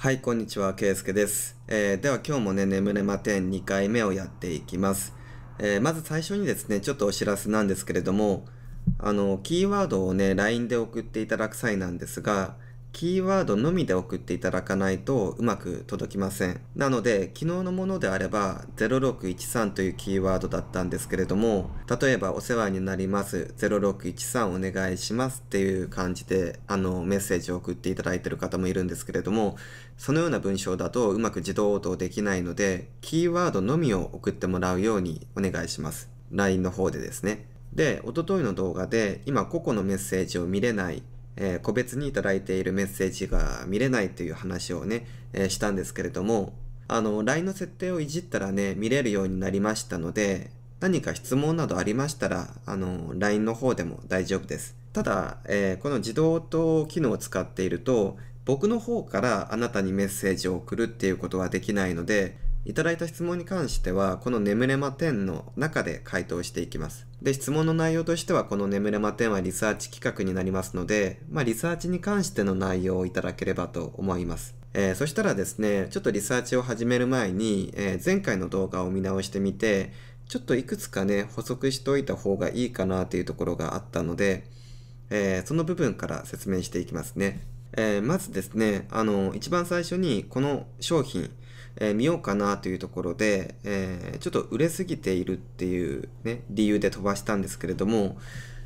はい、こんにちは、けいすけです。えー、では今日もね、眠れま10 2回目をやっていきます。えー、まず最初にですね、ちょっとお知らせなんですけれども、あの、キーワードをね、LINE で送っていただく際なんですが、キーワードのみで送っていただかないとうまく届きません。なので、昨日のものであれば、0613というキーワードだったんですけれども、例えばお世話になります、0613お願いしますっていう感じで、あの、メッセージを送っていただいてる方もいるんですけれども、そのような文章だとうまく自動応答できないので、キーワードのみを送ってもらうようにお願いします。LINE の方でですね。で、おとといの動画で、今個々のメッセージを見れないえー、個別にいただいているメッセージが見れないという話をね、えー、したんですけれども、あの、LINE の設定をいじったらね、見れるようになりましたので、何か質問などありましたら、あの、LINE の方でも大丈夫です。ただ、えー、この自動と機能を使っていると、僕の方からあなたにメッセージを送るっていうことはできないので、いただいた質問に関しては、この眠れま10の中で回答していきます。で、質問の内容としては、この眠れま10はリサーチ企画になりますので、まあ、リサーチに関しての内容をいただければと思います。えー、そしたらですね、ちょっとリサーチを始める前に、えー、前回の動画を見直してみて、ちょっといくつかね、補足しておいた方がいいかなというところがあったので、えー、その部分から説明していきますね。えまずですね、あの、一番最初にこの商品、えー、見ようかなというところで、えー、ちょっと売れすぎているっていうね、理由で飛ばしたんですけれども、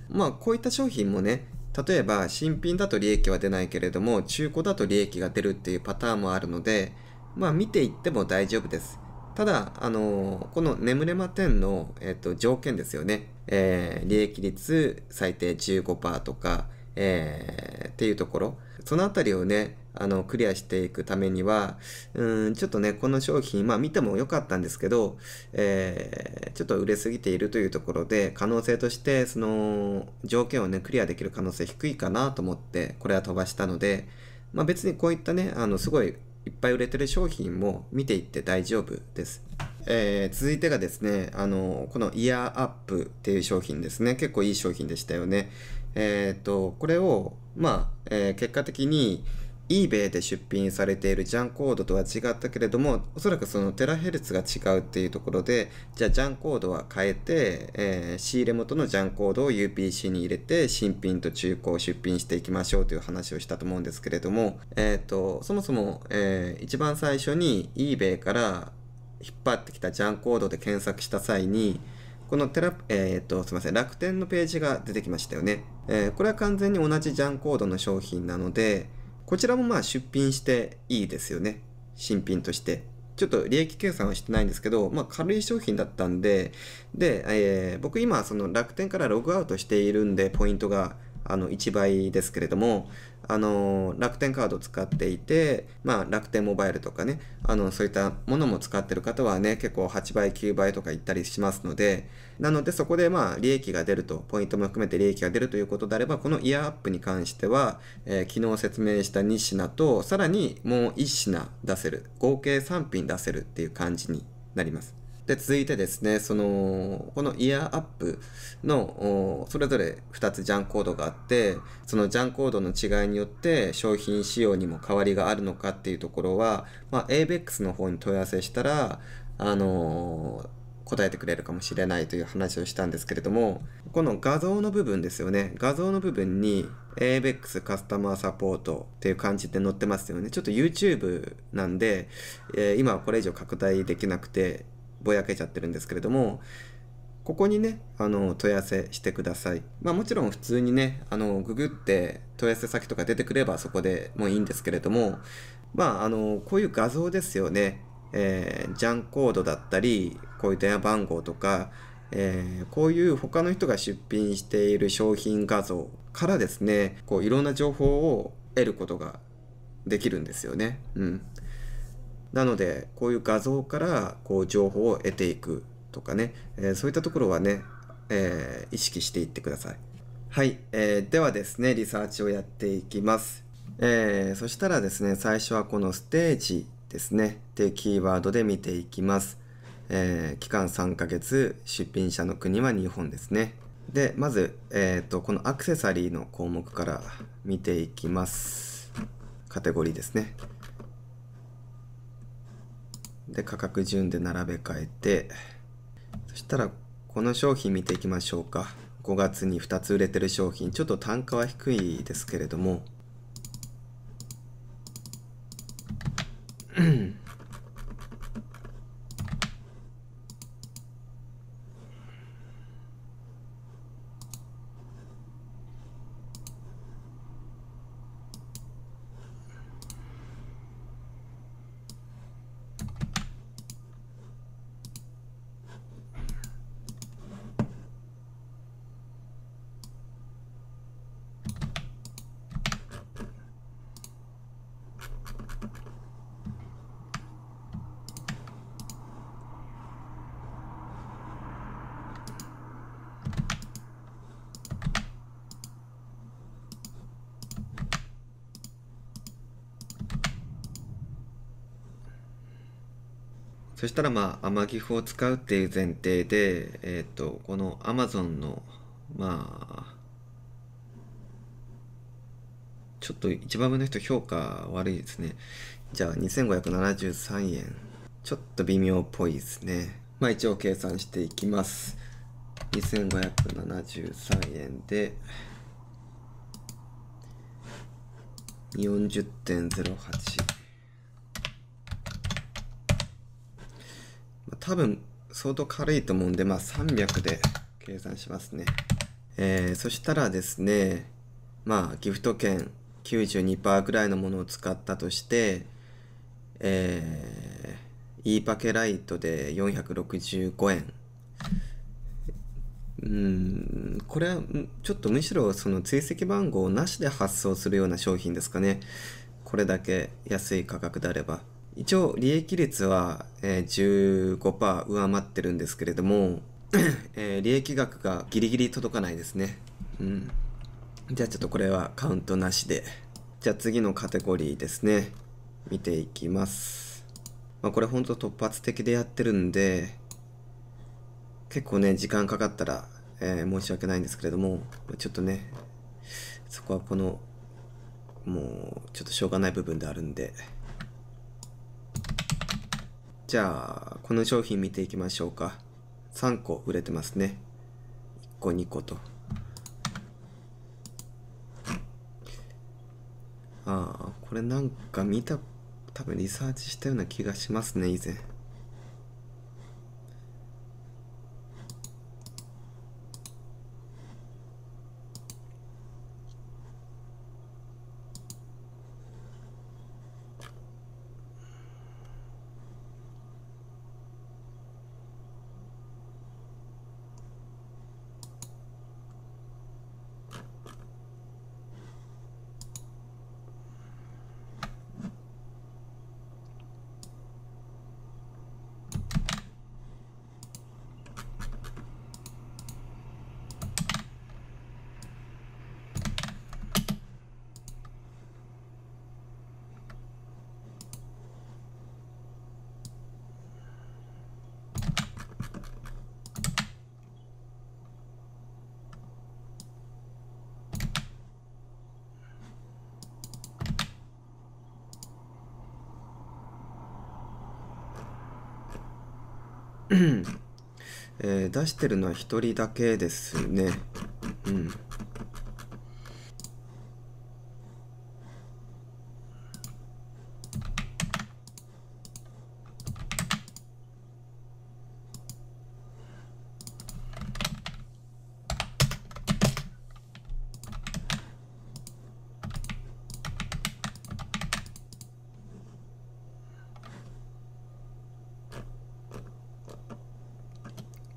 まあこういった商品もね、例えば新品だと利益は出ないけれども、中古だと利益が出るっていうパターンもあるので、まあ見ていっても大丈夫です。ただ、あのー、この眠れま10の、えっ、ー、と、条件ですよね。えー、利益率最低15%とか、えー、っていうところ。そのあたりをね、あのクリアしていくためにはうんちょっとねこの商品まあ見ても良かったんですけど、えー、ちょっと売れすぎているというところで可能性としてその条件をねクリアできる可能性低いかなと思ってこれは飛ばしたので、まあ、別にこういったねあのすごいいっぱい売れてる商品も見ていって大丈夫です。えー、続いてがですね、あの、このイヤーアップっていう商品ですね。結構いい商品でしたよね。えっ、ー、と、これを、まあ、えー、結果的に、eBay で出品されているジャンコードとは違ったけれどもおそらくそのテラヘルツが違うっていうところでじゃあジャンコードは変えて、えー、仕入れ元のジャンコードを UPC に入れて新品と中古を出品していきましょうという話をしたと思うんですけれども、えーと、そもそも、えー、一番最初に eBay から引っ張ってきたジャンコードで検索した際にこのテラ、えっ、ー、と、すみません、楽天のページが出てきましたよね。えー、これは完全に同じジャンコードの商品なので、こちらもまあ出品していいですよね。新品として。ちょっと利益計算はしてないんですけど、まあ、軽い商品だったんで、で、えー、僕今、その楽天からログアウトしているんで、ポイントがあの1倍ですけれどもあの楽天カードを使っていて、まあ、楽天モバイルとかねあのそういったものも使ってる方はね結構8倍9倍とかいったりしますのでなのでそこでまあ利益が出るとポイントも含めて利益が出るということであればこのイヤーアップに関しては、えー、昨日説明した2品とさらにもう1品出せる合計3品出せるっていう感じになります。で続いてですねそのこのイヤーアップのそれぞれ2つジャンコードがあってそのジャンコードの違いによって商品仕様にも変わりがあるのかっていうところは、まあ、ABEX の方に問い合わせしたらあのー答えてくれるかもしれないという話をしたんですけれどもこの画像の部分ですよね画像の部分に ABEX カスタマーサポートっていう感じで載ってますよねちょっと YouTube なんで、えー、今はこれ以上拡大できなくてぼやけちゃってるんですけれどもここにねあの問い合わせしてください、まあ、もちろん普通にねあのググって問い合わせ先とか出てくればそこでもいいんですけれどもまああのこういう画像ですよね、えー、ジャンコードだったりこういう電話番号とか、えー、こういう他の人が出品している商品画像からですねこういろんな情報を得ることができるんですよね。うんなのでこういう画像からこう情報を得ていくとかね、えー、そういったところはね、えー、意識していってください。はい、えー、ではですねリサーチをやっていきます、えー、そしたらですね最初はこのステージですねでキーワードで見ていきます、えー、期間3ヶ月出品者の国は日本ですねでまず、えーと、このアクセサリーの項目から見ていきますカテゴリーですねで価格順で並べ替えてそしたらこの商品見ていきましょうか5月に2つ売れてる商品ちょっと単価は低いですけれども したら、まあ、ア岐阜を使うっていう前提で、えっ、ー、と、この Amazon の、まあ、ちょっと一番上の人評価悪いですね。じゃあ2573円。ちょっと微妙っぽいですね。まあ一応計算していきます。2573円で40.08多分相当軽いと思うんで、まあ、300で計算しますね。えー、そしたらですね、まあ、ギフト券92%ぐらいのものを使ったとして、えー、e パケライトで465円。うん、これはちょっとむしろその追跡番号なしで発送するような商品ですかね。これだけ安い価格であれば。一応利益率は、えー、15%上回ってるんですけれども、えー、利益額がギリギリ届かないですね。うん。じゃあちょっとこれはカウントなしで。じゃあ次のカテゴリーですね。見ていきます。まあ、これほんと突発的でやってるんで、結構ね、時間かかったら、えー、申し訳ないんですけれども、ちょっとね、そこはこの、もう、ちょっとしょうがない部分であるんで、じゃあ、この商品見ていきましょうか。3個売れてますね。1個、2個と。ああ、これなんか見た、多分リサーチしたような気がしますね、以前。えー、出してるのは1人だけですね。うん。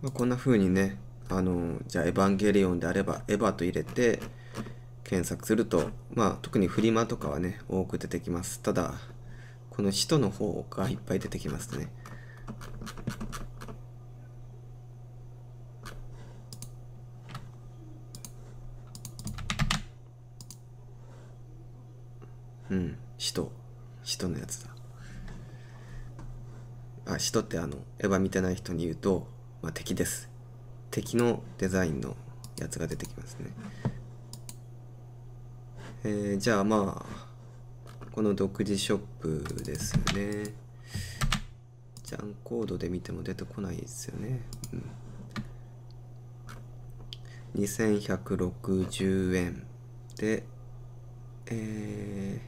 まあ、こんな風にねあのじゃあ「エヴァンゲリオン」であれば「エヴァ」と入れて検索すると、まあ、特にフリマとかはね多く出てきますただこの使徒の方がいっぱい出てきますねうん使徒使徒のやつだあ使徒ってあのエヴァ見てない人に言うと敵です敵のデザインのやつが出てきますねえー、じゃあまあこの独自ショップですよねジャンコードで見ても出てこないですよね、うん、2160円でえ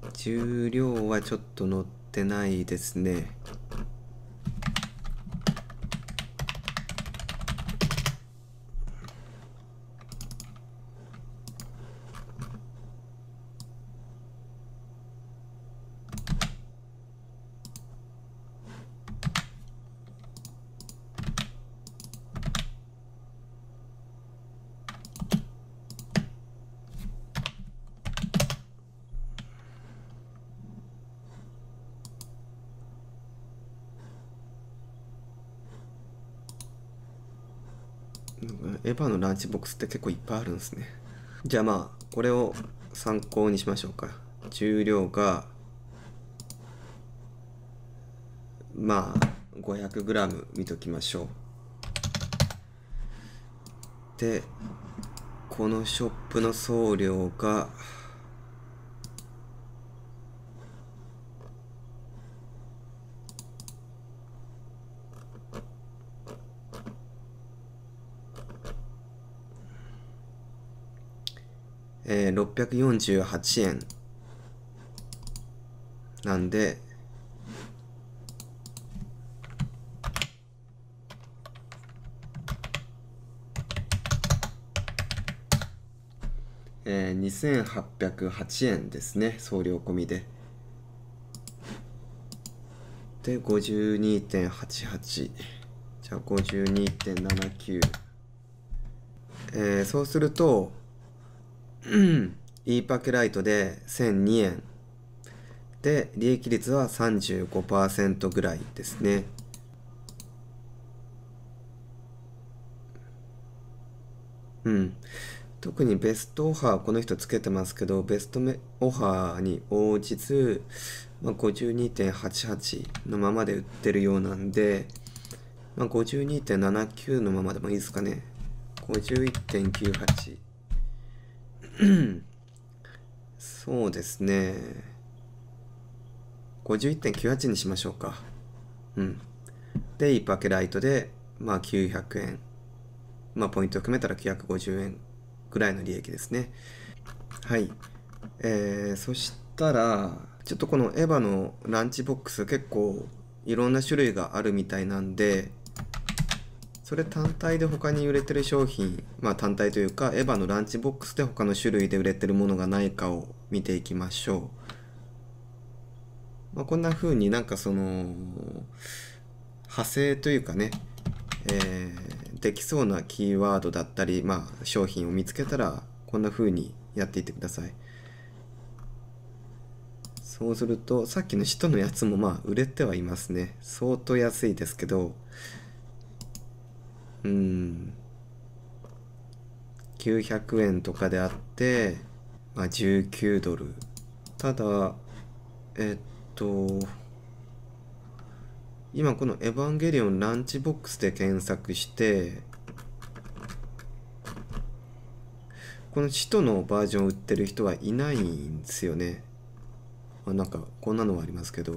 ー、重量はちょっと乗ってないですねエヴァのランチボックスって結構いっぱいあるんですねじゃあまあこれを参考にしましょうか重量がまあ 500g 見ときましょうでこのショップの送料がえー、648円なんで、えー、2808円ですね送料込みで。で52.88じゃあ52.79、えー、そうすると e パケライトで1002円で利益率は35%ぐらいですねうん特にベストオファーこの人つけてますけどベストオファーに応じず、まあ、52.88のままで売ってるようなんで、まあ、52.79のままでもいいですかね51.98そうですね。51.98にしましょうか。うん。で、パ泊ライトで、まあ900円。まあポイントを含めたら950円ぐらいの利益ですね。はい。えー、そしたら、ちょっとこのエヴァのランチボックス結構いろんな種類があるみたいなんで、それ単体で他に売れてる商品、まあ単体というか、エヴァのランチボックスで他の種類で売れてるものがないかを見ていきましょう。まあ、こんな風になんかその、派生というかね、えー、できそうなキーワードだったり、まあ商品を見つけたら、こんな風にやっていってください。そうすると、さっきの使徒のやつもまあ売れてはいますね。相当安いですけど、うん900円とかであって、まあ、19ドルただえっと今この「エヴァンゲリオンランチボックス」で検索してこの使徒のバージョン売ってる人はいないんですよね、まあ、なんかこんなのはありますけど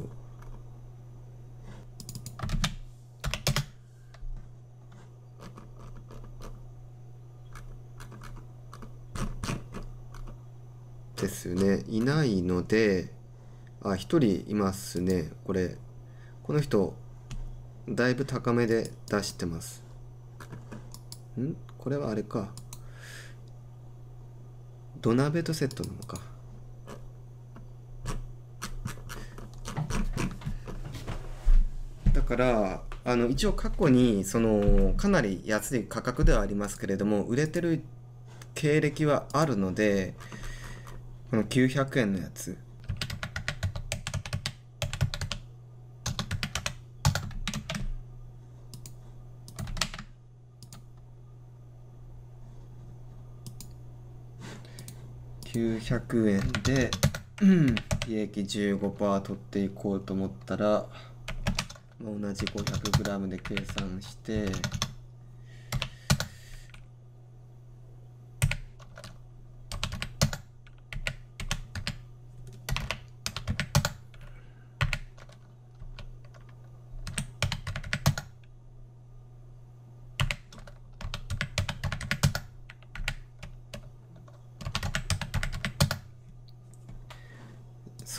ですねいないのであ1人いますねこれこの人だいぶ高めで出してますんこれはあれか土鍋とセットなのかだからあの一応過去にそのかなり安い価格ではありますけれども売れてる経歴はあるのでこの900円のやつ900円で利益15%取っていこうと思ったら同じ 500g で計算して。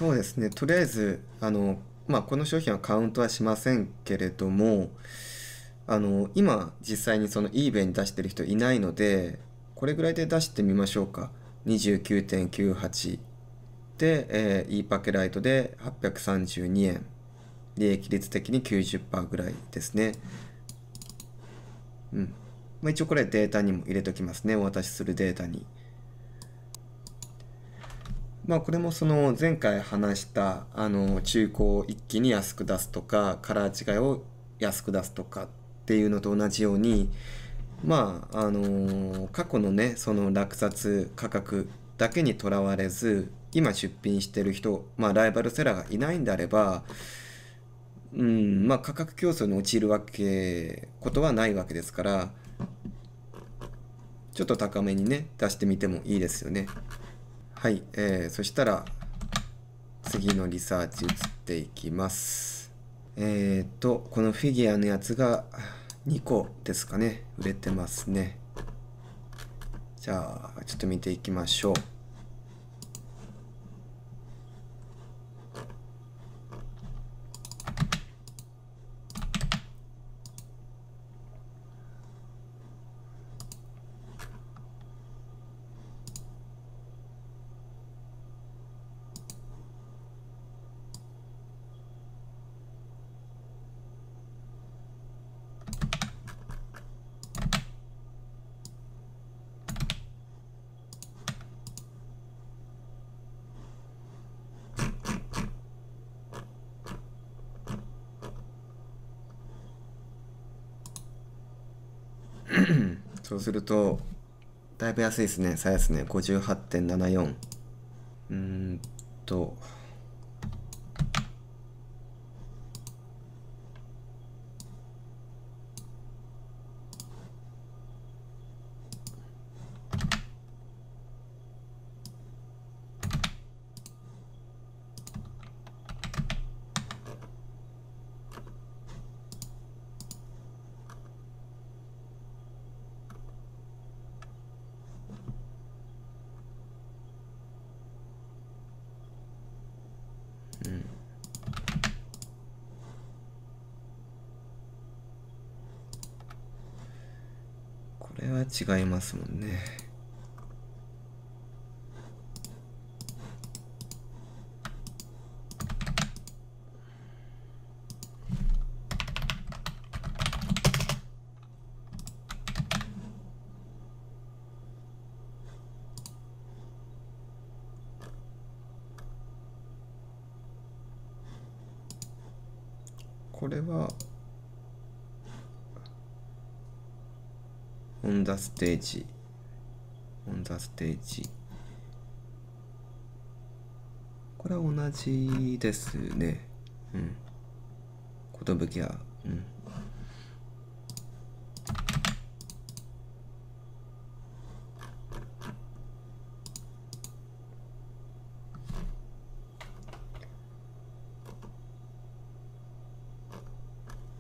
そうですね。とりあえず、あの、まあ、この商品はカウントはしませんけれども、あの、今、実際にその eBay に出してる人いないので、これぐらいで出してみましょうか。29.98で、えー、e パケライトで832円。利益率的に90%ぐらいですね。うん。まあ、一応これデータにも入れときますね。お渡しするデータに。まあ、これもその前回話したあの中古を一気に安く出すとかカラー違いを安く出すとかっていうのと同じようにまああの過去のねその落札価格だけにとらわれず今出品してる人、まあ、ライバルセラーがいないんであれば、うんまあ、価格競争に陥るわけことはないわけですからちょっと高めにね出してみてもいいですよね。はい、えー、そしたら次のリサーチ移っていきます。えっ、ー、と、このフィギュアのやつが2個ですかね、売れてますね。じゃあ、ちょっと見ていきましょう。そうすると、だいぶ安いですね、最安値、ね、58.74。うーんと、違いますもんね。ステージ。オンザステージ。これは同じですね。うん。ことぶきや。うん。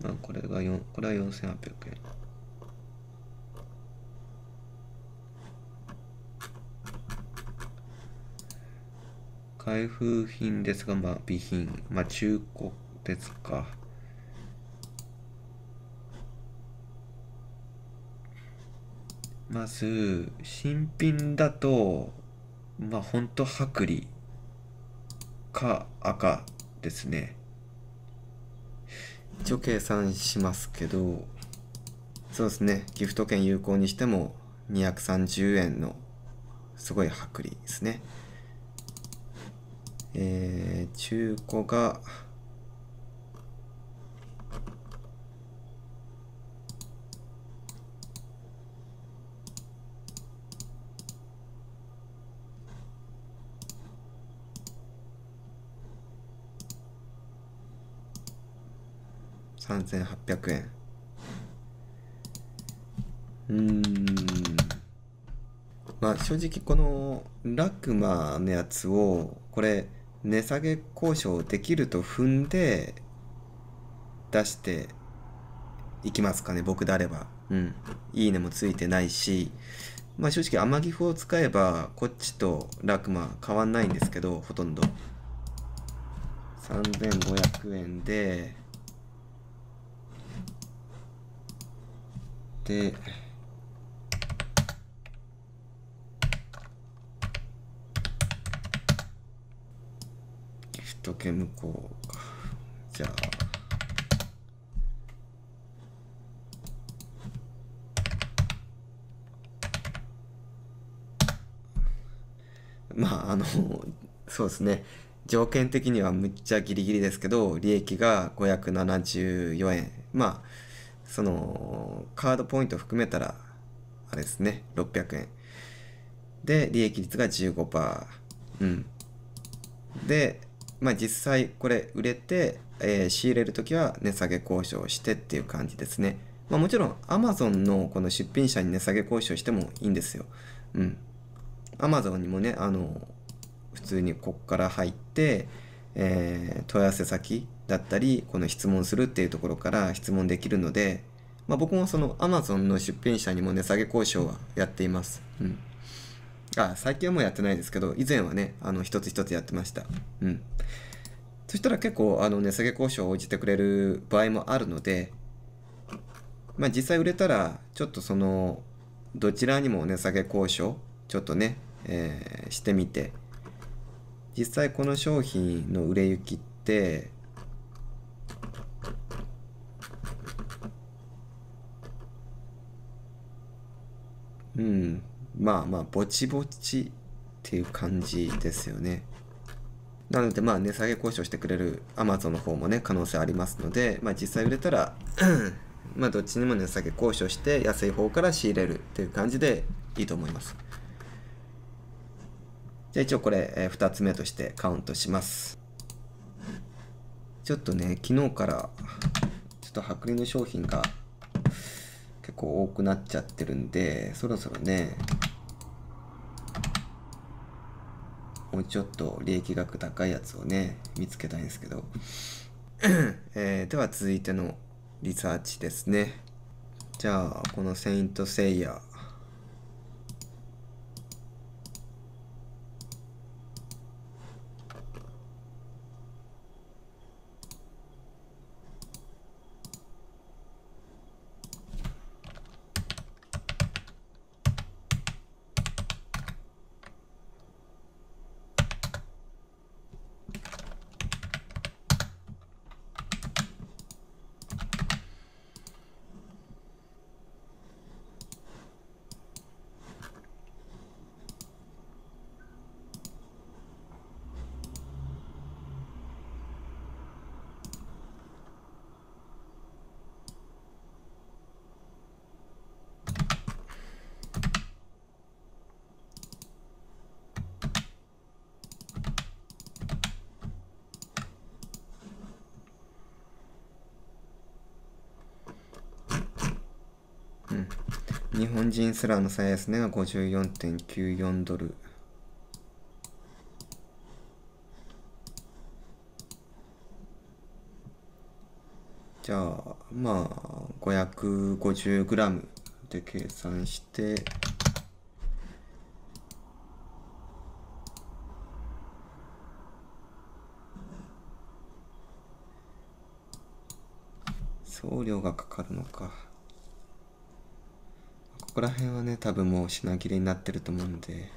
まあ、これが4、これは4800円。開封品ですが、まあ、備品。まあ、中古ですか。まず、新品だと、まあ、ほんと薄利か赤ですね。一応計算しますけど、そうですね、ギフト券有効にしても230円のすごい薄利ですね。えー、中古が、3800円うんまあ正直このラクマのやつをこれ値下げ交渉できると踏んで出していきますかね僕であればうんいいねもついてないしまあ正直天城を使えばこっちとラクマ変わんないんですけどほとんど3500円ででとけ向こうか。じゃあ。まあ、あの、そうですね。条件的にはむっちゃギリギリですけど、利益が574円。まあ、その、カードポイント含めたら、あれですね、600円。で、利益率が15%。うん。で、まあ、実際これ売れて、えー、仕入れる時は値下げ交渉してっていう感じですね。まあ、もちろん Amazon のこの出品者に値下げ交渉してもいいんですよ。うん。Amazon にもね、あの、普通にこっから入って、えー、問い合わせ先だったり、この質問するっていうところから質問できるので、まあ、僕もその Amazon の出品者にも値下げ交渉はやっています。うん。あ、最近はもうやってないですけど、以前はね、あの、一つ一つやってました。うん。そしたら結構、あの、値下げ交渉を応じてくれる場合もあるので、まあ実際売れたら、ちょっとその、どちらにも値下げ交渉、ちょっとね、えー、してみて、実際この商品の売れ行きって、うん、まあまあ、ぼちぼちっていう感じですよね。なので、まあ、値下げ交渉してくれる Amazon の方もね、可能性ありますので、まあ、実際売れたらまあ、どっちにも値下げ交渉して、安い方から仕入れるっていう感じでいいと思います。じゃあ、一応これ、えー、2つ目としてカウントします。ちょっとね、昨日から、ちょっと剥離の商品が結構多くなっちゃってるんで、そろそろね、もうちょっと利益額高いやつをね見つけたいんですけど、えー、では続いてのリサーチですねじゃあこの「セイント・セイヤー」日本人スラーの最安値が54.94ドル。じゃあ、まあ、550g で計算して、送料がかかるのか。こら辺はね多分もう品切れになってると思うんで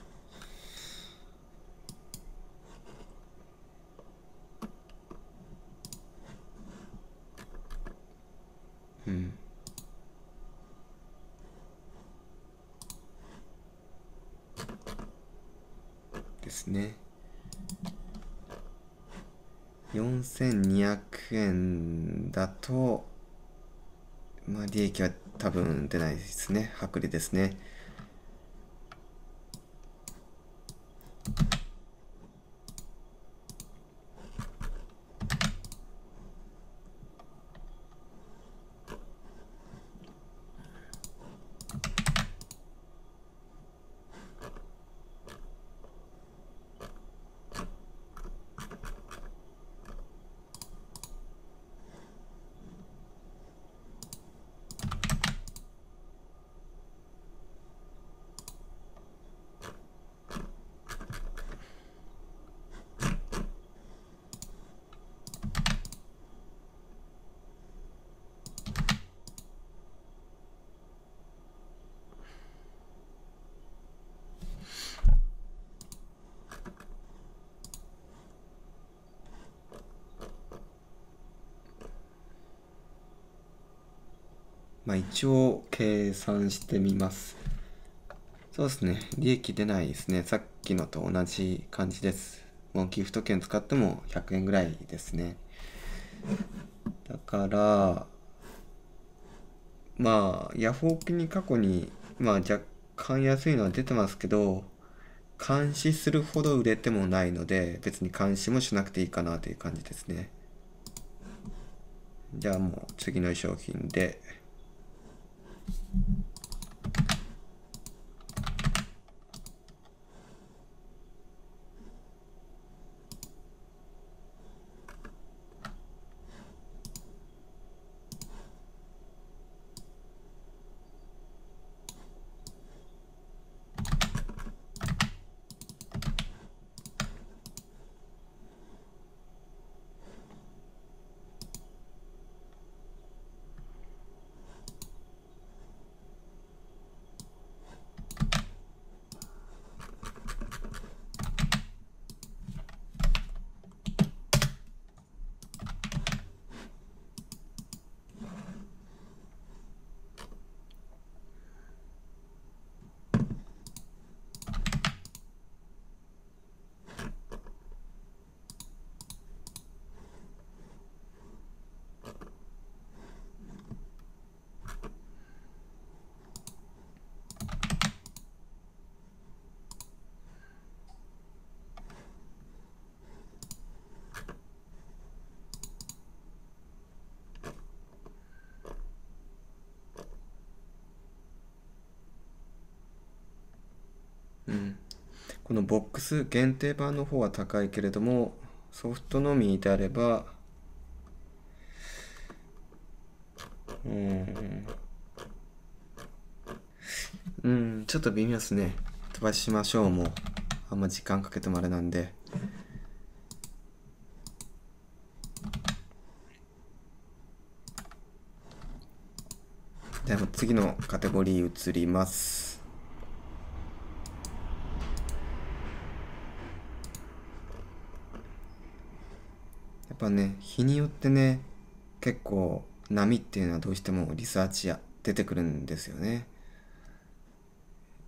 出ないですね。剥離ですね。まあ、一応計算してみます。そうですね。利益出ないですね。さっきのと同じ感じです。もうギフト券使っても100円ぐらいですね。だから、まあ、ヤフオクに過去に、まあ、若干安いのは出てますけど、監視するほど売れてもないので、別に監視もしなくていいかなという感じですね。じゃあもう次の商品で。このボックス限定版の方は高いけれどもソフトのみであればうんうんちょっと微妙ですね飛ばしましょうもうあんま時間かけてもあれなんででは次のカテゴリー移りますぱね日によってね結構波っていうのはどうしてもリサーチや出てくるんですよね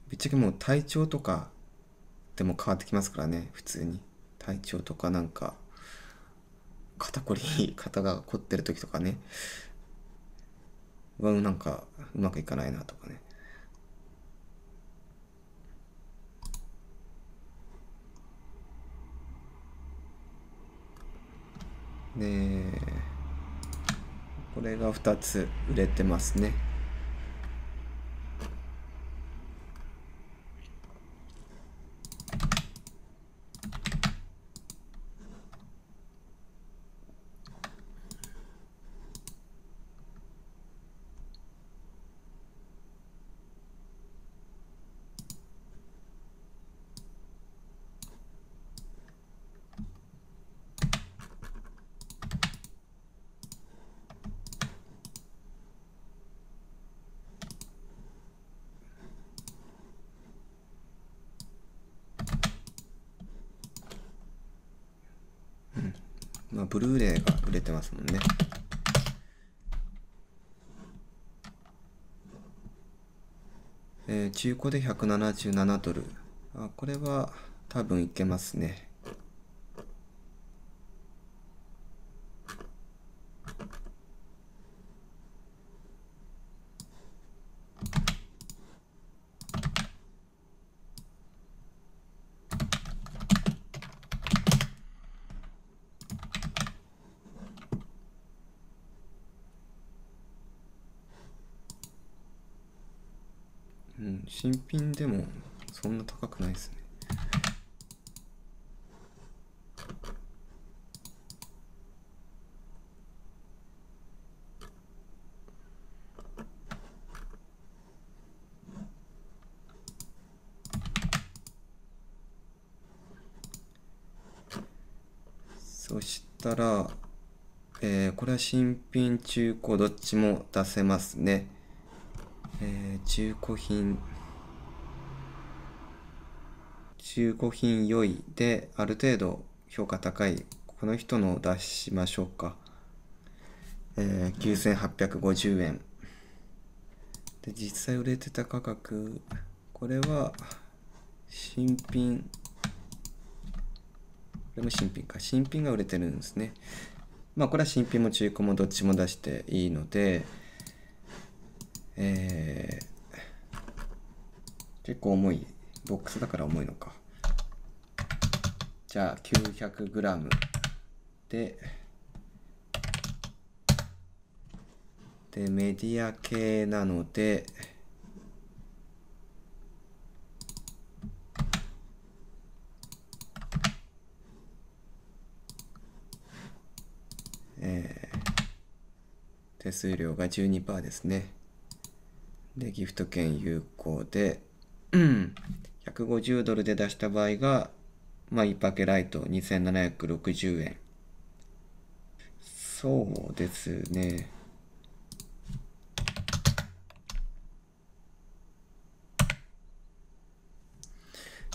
ぶっちゃけもう体調とかでも変わってきますからね普通に体調とかなんか肩こり肩が凝ってる時とかねわなんかうまくいかないなとかねでこれが2つ売れてますね中古で177ドル。あこれは多分いけますね。新品でもそんな高くないですねそしたら、えー、これは新品中古どっちも出せますね、えー、中古品中古品良いである程度評価高いこの人のを出しましょうか、えー、9850円で実際売れてた価格これは新品これも新品か新品が売れてるんですねまあこれは新品も中古もどっちも出していいのでえー、結構重いボックスだから重いのかじゃあ 900g で、で、メディア系なので、えー、手数料が12%ですね。で、ギフト券有効で、150ドルで出した場合がまあ、イパケライト2760円。そうですね。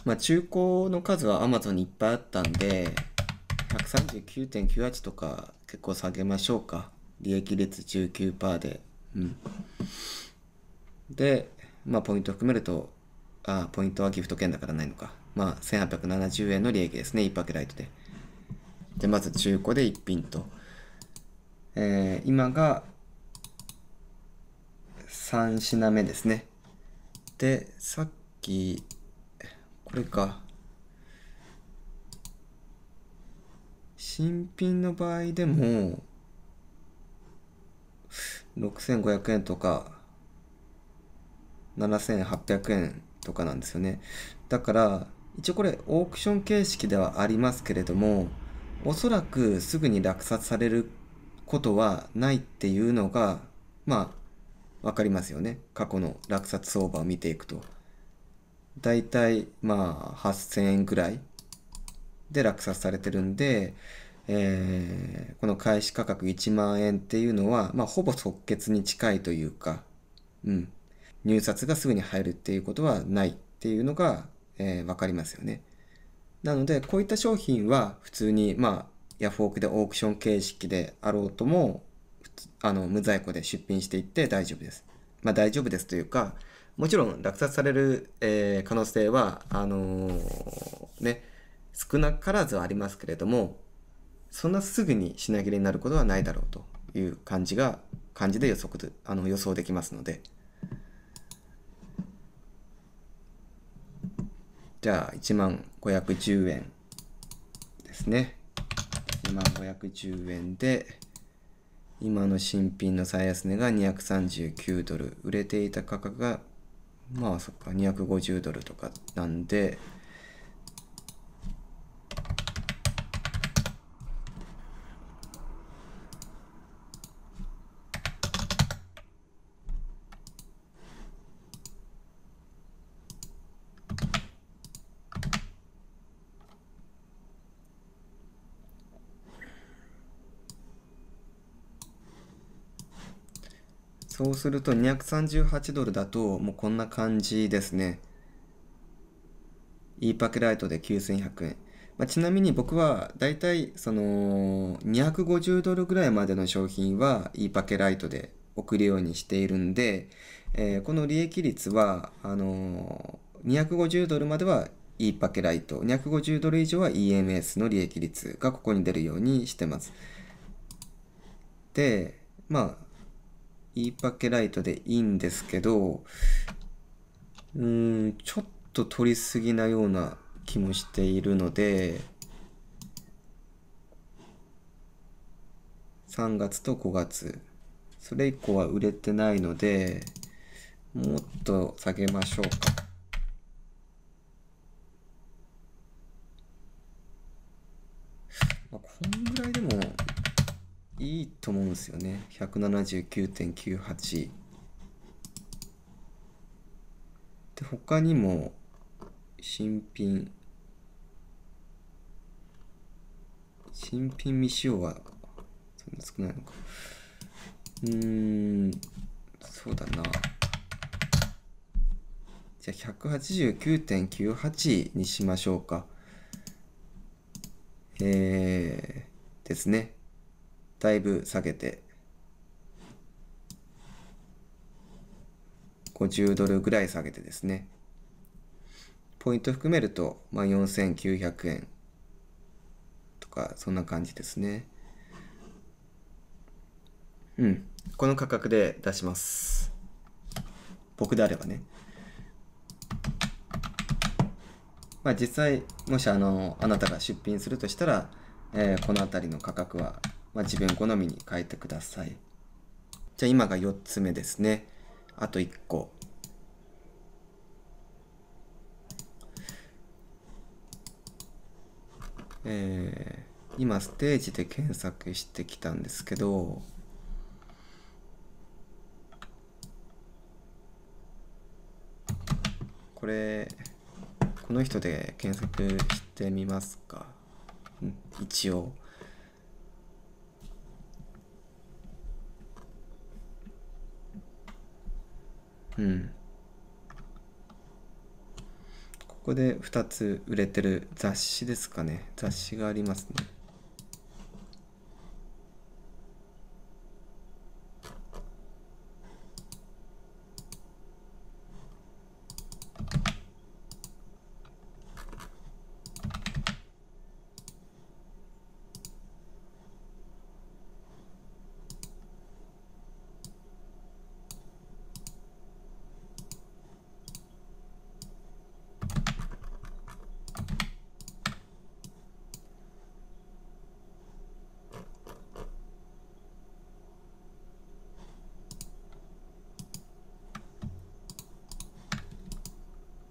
まあ、中古の数は Amazon にいっぱいあったんで、139.98とか結構下げましょうか。利益率19%で。うん。で、まあ、ポイント含めると、あ、ポイントはギフト券だからないのか。まあ、1870円の利益ですね、1泊ライトで。で、まず中古で1品と。えー、今が3品目ですね。で、さっき、これか。新品の場合でも、6500円とか、7800円とかなんですよね。だから、一応これオークション形式ではありますけれどもおそらくすぐに落札されることはないっていうのがまあ分かりますよね過去の落札相場を見ていくとだいたいまあ8000円ぐらいで落札されてるんで、えー、この開始価格1万円っていうのは、まあ、ほぼ即決に近いというか、うん、入札がすぐに入るっていうことはないっていうのがえー、分かりますよね。なのでこういった商品は普通にまあヤフオクでオークション形式であろうともあの無在庫で出品していって大丈夫です。まあ、大丈夫ですというかもちろん落札される、えー、可能性はあのー、ね少なからずはありますけれどもそんなすぐに品切れになることはないだろうという感じが感じで予測あの予想できますので。じゃあ1万510円ですね。1万510円で、今の新品の最安値が239ドル。売れていた価格が、まあそっか、250ドルとかなんで、そうすると238ドルだともうこんな感じですね。e パケライトで9100円。まあ、ちなみに僕はだいたいその250ドルぐらいまでの商品は e パケライトで送るようにしているんで、えー、この利益率はあのー、250ドルまでは e パケライト250ドル以上は EMS の利益率がここに出るようにしてますでまあ E パケライトでいいんですけど、うん、ちょっと取りすぎなような気もしているので、3月と5月、それ以降は売れてないので、もっと下げましょうか。まあ、こんぐらいでもいいと思うんですよね179.98で他にも新品新品未使用はそんな少ないのかうーんそうだなじゃあ189.98にしましょうかえー、ですねだいぶ下げて、50ドルぐらい下げてですね、ポイント含めると、まあ、4900円とか、そんな感じですね。うん。この価格で出します。僕であればね。まあ実際、もしあの、あなたが出品するとしたら、えー、この辺りの価格はまあ、自分好みに変えてください。じゃあ今が4つ目ですね。あと1個。えー、今ステージで検索してきたんですけど、これ、この人で検索してみますか。一応。うんここで2つ売れてる雑誌ですかね雑誌がありますね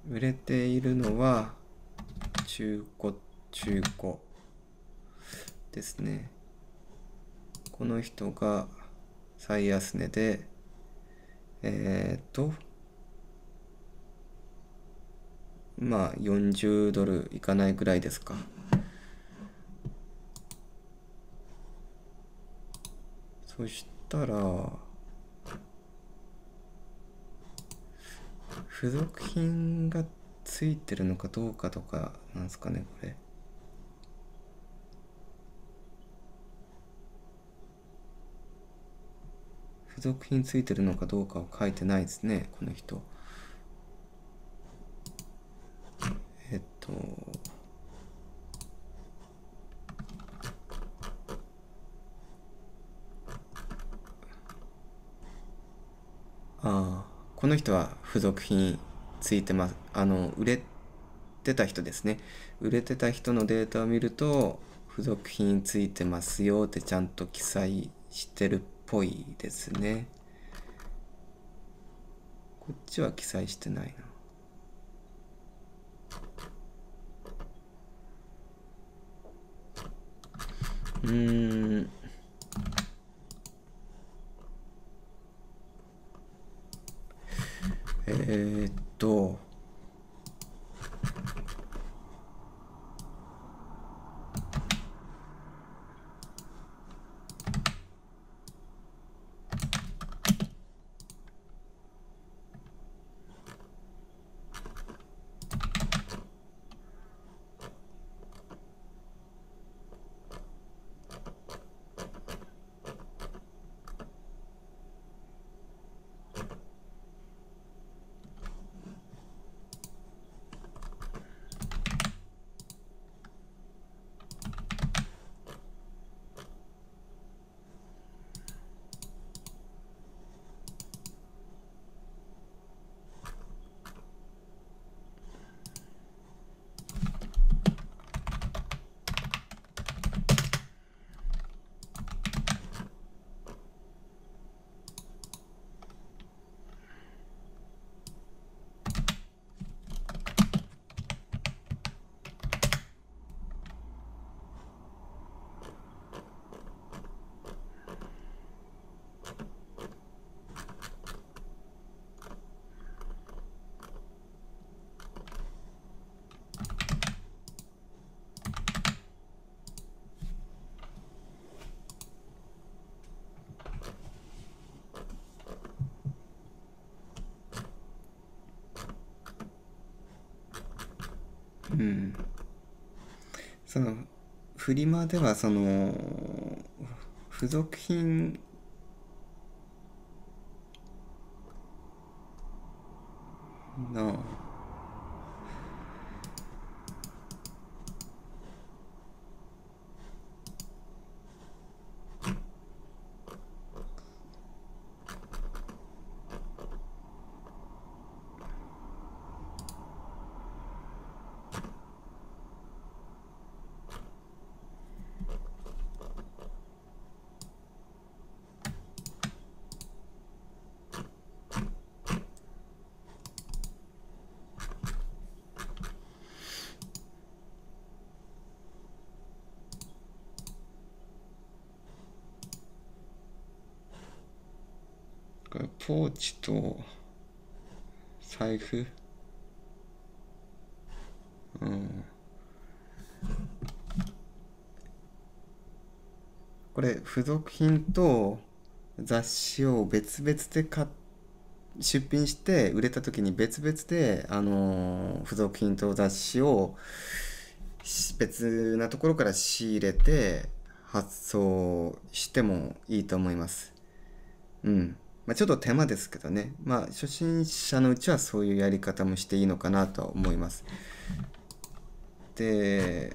売れているのは中古中古ですねこの人が最安値でえー、っとまあ40ドルいかないぐらいですかそしたら付属品がついてるのかどうかとかなんですかねこれ。付属品ついてるのかどうかを書いてないですねこの人。この人は付属品ついてますあの売れてた人ですね売れてた人のデータを見ると付属品ついてますよってちゃんと記載してるっぽいですねこっちは記載してないなうーんえー、っとうん、そのフリマではその付属品付属品と雑誌を別々で買出品して売れた時に別々で、あのー、付属品と雑誌を別なところから仕入れて発送してもいいと思います。うん。まあ、ちょっと手間ですけどね。まあ、初心者のうちはそういうやり方もしていいのかなとは思います。で、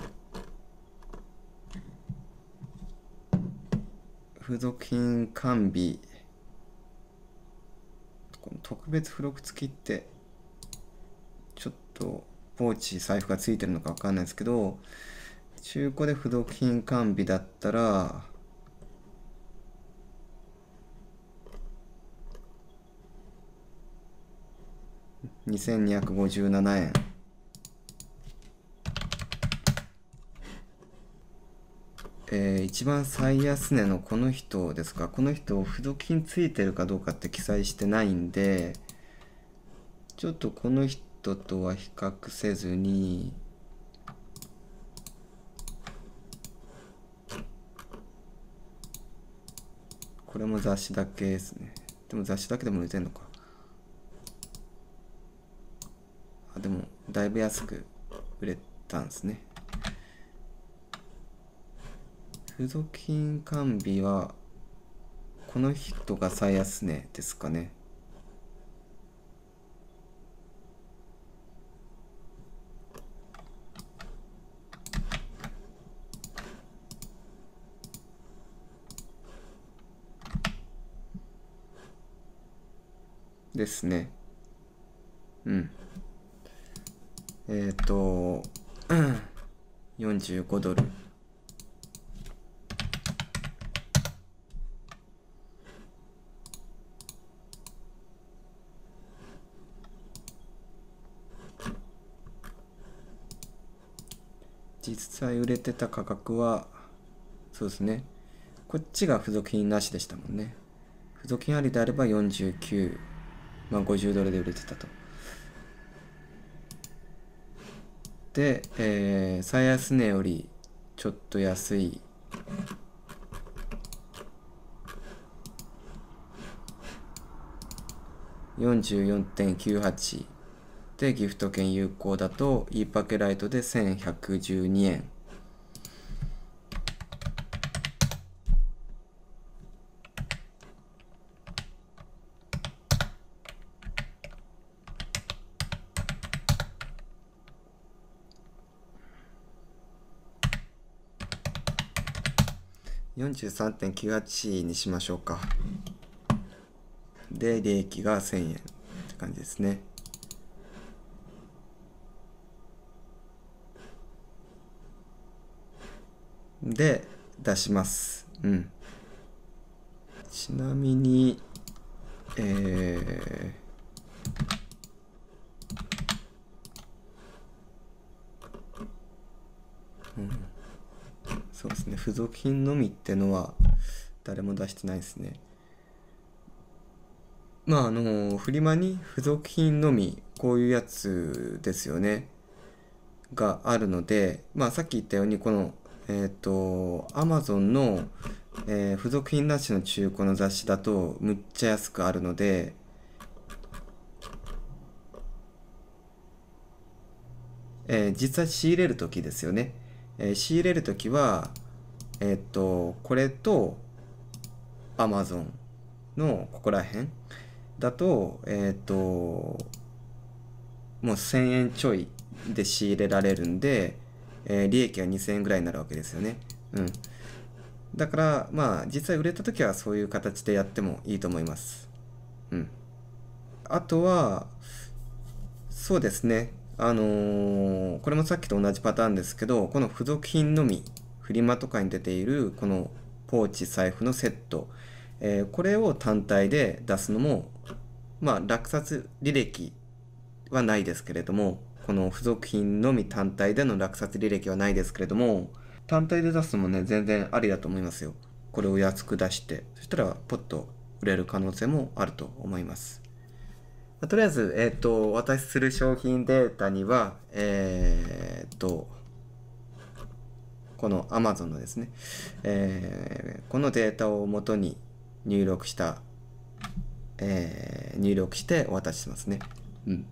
付属品完備この特別付録付きってちょっとポーチ財布が付いてるのか分かんないですけど中古で付属品完備だったら2257円えー、一番最安値のこの人ですかこの人付属品ついてるかどうかって記載してないんでちょっとこの人とは比較せずにこれも雑誌だけですねでも雑誌だけでも売れてんのかあでもだいぶ安く売れたんですね付属品完備は、この人が最安値ですかね。ですね。うん。えっ、ー、と、45 ドル。際売れてた価格はそうですねこっちが付属品なしでしたもんね付属品ありであれば49まあ50ドルで売れてたとで、えー、最安値よりちょっと安い44.98でギフト券有効だと e パケライトで1112円43.98にしましょうか。で、利益が1000円って感じですね。で出します。うん。ちなみに、えー、うん、そうですね付属品のみってのは誰も出してないですねまああのフリマに付属品のみこういうやつですよねがあるのでまあさっき言ったようにこのえっ、ー、と、アマゾンの、えー、付属品なしの中古の雑誌だとむっちゃ安くあるので、えー、実際仕入れる時ですよね。えー、仕入れる時は、えっ、ー、と、これとアマゾンのここら辺だと、えっ、と、もう1000円ちょいで仕入れられるんで、えー、利益が2000円ぐらいになるわけですよね。うん。だから、まあ、実際売れた時はそういう形でやってもいいと思います。うん。あとは、そうですね。あのー、これもさっきと同じパターンですけど、この付属品のみ、フリマとかに出ている、このポーチ、財布のセット、えー、これを単体で出すのも、まあ、落札履歴はないですけれども、この付属品のみ単体での落札履歴はないですけれども単体で出すのもね全然ありだと思いますよこれを安く出してそしたらポッと売れる可能性もあると思いますとりあえず、えっ、ー、と、お渡しする商品データには、えっ、ー、と、この Amazon のですね、えー、このデータをもとに入力した、えー、入力してお渡ししますね。うん。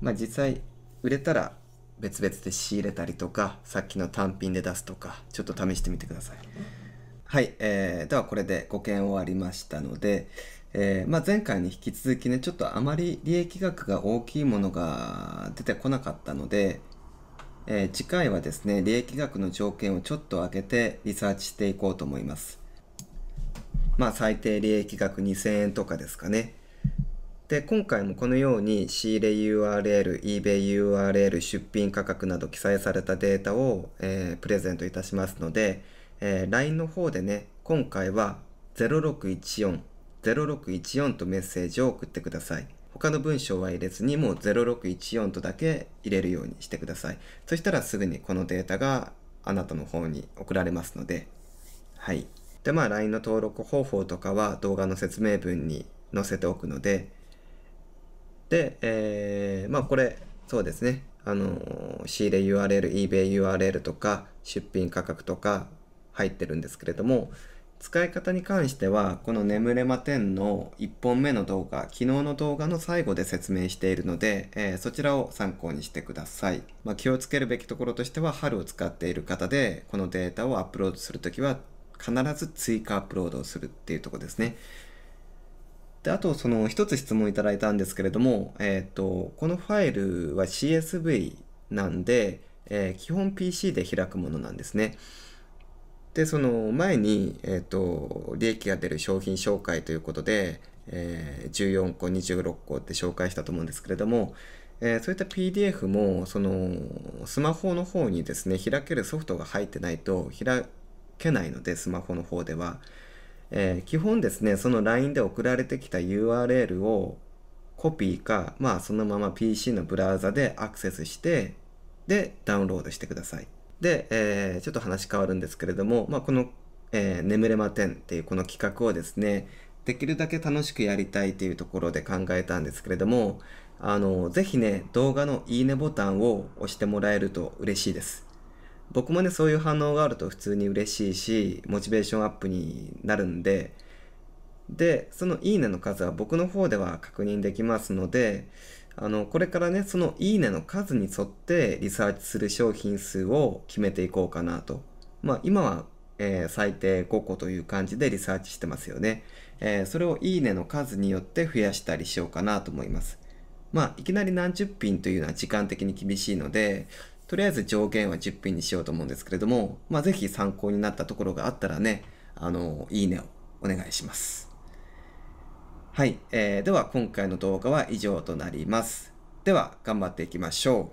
まあ実際、売れたら別々で仕入れたりとかさっきの単品で出すとかちょっと試してみてください。はい、えー、ではこれで5件終わりましたので、えー、まあ、前回に引き続きねちょっとあまり利益額が大きいものが出てこなかったので、えー、次回はですね利益額の条件をちょっと上げてリサーチしていこうと思います。まあ最低利益額2000円とかですかね。で今回もこのように仕入れ URL、eBayURL、出品価格など記載されたデータを、えー、プレゼントいたしますので、えー、LINE の方でね、今回は0614、0614とメッセージを送ってください。他の文章は入れずにもう0614とだけ入れるようにしてください。そしたらすぐにこのデータがあなたの方に送られますので。はい。で、まあ LINE の登録方法とかは動画の説明文に載せておくので、で、えー、まあこれ、そうですね。あの仕入れ URL、eBay URL とか、出品価格とか入ってるんですけれども、使い方に関しては、この眠れま10の1本目の動画、昨日の動画の最後で説明しているので、えー、そちらを参考にしてください。まあ、気をつけるべきところとしては、春を使っている方で、このデータをアップロードするときは、必ず追加アップロードをするっていうとこですね。で、あと、その、一つ質問いただいたんですけれども、えっ、ー、と、このファイルは CSV なんで、えー、基本 PC で開くものなんですね。で、その前に、えっ、ー、と、利益が出る商品紹介ということで、え14個、26個って紹介したと思うんですけれども、えそういった PDF も、その、スマホの方にですね、開けるソフトが入ってないと開けないので、スマホの方では。えー、基本ですね、その LINE で送られてきた URL をコピーか、まあそのまま PC のブラウザでアクセスして、で、ダウンロードしてください。で、えー、ちょっと話変わるんですけれども、まあ、この、えー、眠れま10っていうこの企画をですね、できるだけ楽しくやりたいというところで考えたんですけれども、あの、ぜひね、動画のいいねボタンを押してもらえると嬉しいです。僕もねそういう反応があると普通に嬉しいしモチベーションアップになるんででその「いいね」の数は僕の方では確認できますのであのこれからねその「いいね」の数に沿ってリサーチする商品数を決めていこうかなとまあ今は、えー、最低5個という感じでリサーチしてますよね、えー、それを「いいね」の数によって増やしたりしようかなと思いますまあいきなり何十品というのは時間的に厳しいのでとりあえず上限は10品にしようと思うんですけれども、まあ、ぜひ参考になったところがあったらね、あの、いいねをお願いします。はい、えー、では今回の動画は以上となります。では頑張っていきましょう。